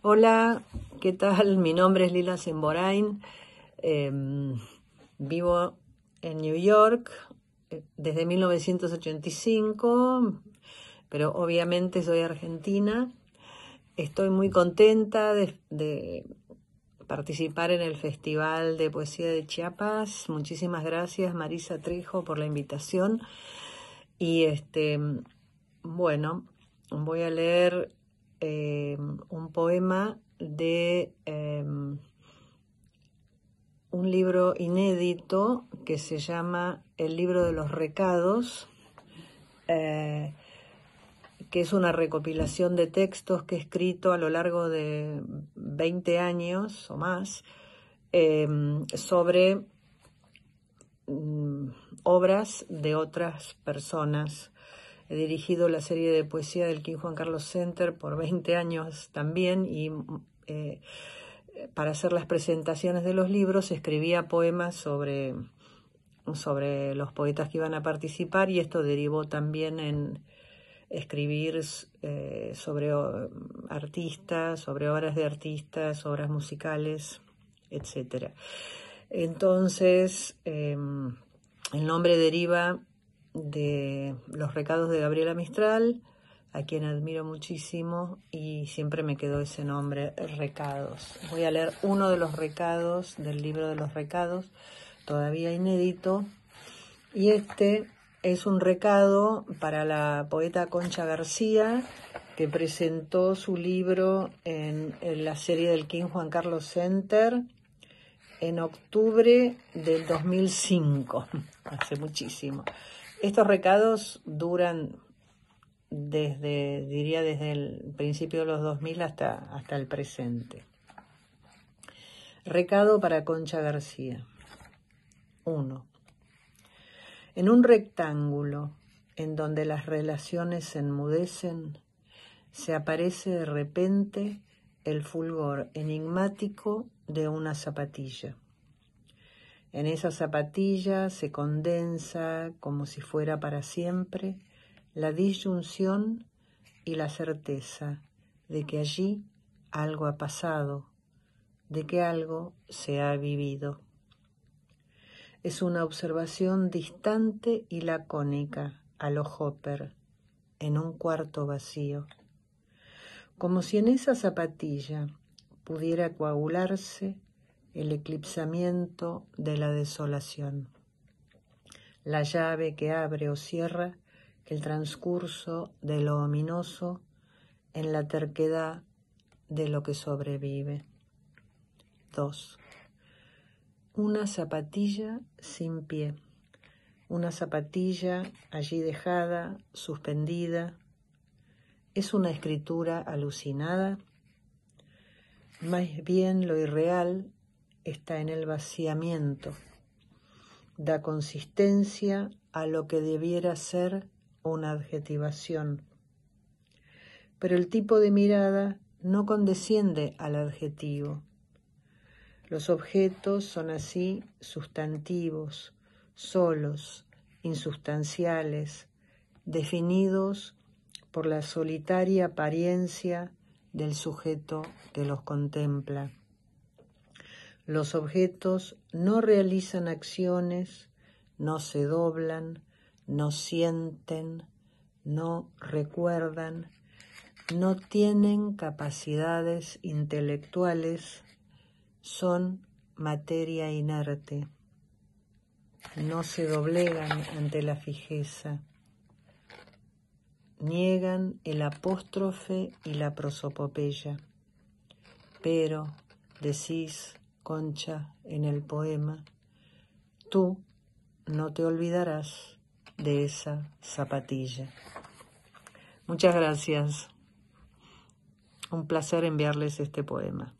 Hola, ¿qué tal? Mi nombre es Lila Semborain. Em, vivo en New York eh, desde 1985, pero obviamente soy argentina. Estoy muy contenta de, participar en el Festival de Poesía de Chiapas. Muchísimas gracias, Marisa Trejo, por la invitación. Y este, bueno, voy a leer Em, un poema de em, un libro inédito que se llama El libro de los recados, eh, que es una recopilación de textos que he escrito a lo largo de 20 años o más em, sobre mm, obras de otras personas. He dirigido la serie de poesía del King Juan Carlos Center por 20 años también y eh, para hacer las presentaciones de los libros escribía poemas sobre, sobre los poetas que iban a participar y esto derivó también en escribir eh, sobre eh, artistas, sobre obras de artistas, obras musicales, etc. Entonces, el nombre deriva de los recados de Gabriela Mistral, a quien admiro muchísimo y siempre me quedó ese nombre, Recados. Voy a leer uno de los recados del libro de los recados, todavía inédito, y este es un recado para la poeta Concha García, que presentó su libro en, la serie del King Juan Carlos Center en octubre del 2005, hace muchísimo. Estos recados duran desde, diría, desde el principio de los 2000 hasta, hasta el presente. Recado para Concha García. Uno. En un rectángulo en donde las relaciones se enmudecen, se aparece de repente el fulgor enigmático de una zapatilla. En esa zapatilla se condensa como si fuera para siempre la disyunción y la certeza de que allí algo ha pasado, de que algo se ha vivido. Es una observación distante y lacónica a lo Hopper, en un cuarto vacío, como si en esa zapatilla pudiera coagularse el eclipsamiento de la desolación. La llave que abre o cierra el transcurso de lo ominoso en la terquedad de lo que sobrevive. 2. Una zapatilla sin pie. Una zapatilla allí dejada, suspendida. ¿Es una escritura alucinada? Más bien lo irreal está en el vaciamiento, da consistencia a lo que debiera ser una adjetivación. Pero el tipo de mirada no condesciende al adjetivo. Los objetos son así sustantivos, solos, insustanciales, definidos por la solitaria apariencia del sujeto que los contempla. Los objetos no realizan acciones, no se doblan, no sienten, no recuerdan, no tienen capacidades intelectuales, son materia inerte, no se doblegan ante la fijeza, niegan el apóstrofe y la prosopopeya. Pero, decís, Concha en el poema, tú no te olvidarás de esa zapatilla. Muchas gracias. Un placer enviarles este poema.